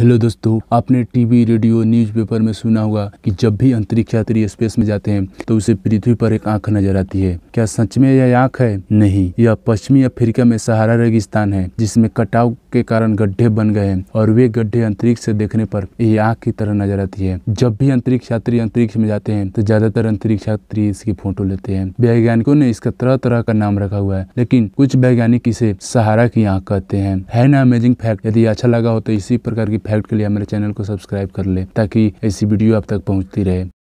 hello दोस्तों आपने TV radio newspaper में सुना होगा कि जब भी अंतरिक्ष यात्री स्पेस में जाते हैं तो उसे पृथ्वी पर एक आंख नजर आती है क्या सच में यह आंख है नहीं यह पश्चिमी अफ्रीका में सहारा रेगिस्तान है जिसमें कटाव के कारण गड्ढे बन गए हैं और वे गड्ढे अंतरिक्ष से देखने पर यह आंख की तरह नजर आती है जब भी अंतरिक्ष यात्री अंतरिक्ष में जाते हैं तो ज्यादातर अंतरिक्ष यात्री इसकी फोटो लेते हैं वैज्ञानिकों ने इसका तरह तरह का नाम रखा हुआ है लेकिन कुछ वैज्ञानिक इसे सहारा की आंख कहते हैं है ना अमेजिंग फैक्ट यदि अच्छा लगा हो तो इसी प्रकार की हेल्प के लिए हमारे चैनल को सब्सक्राइब कर लें ताकि ऐसी वीडियो आप तक पहुँचती रहे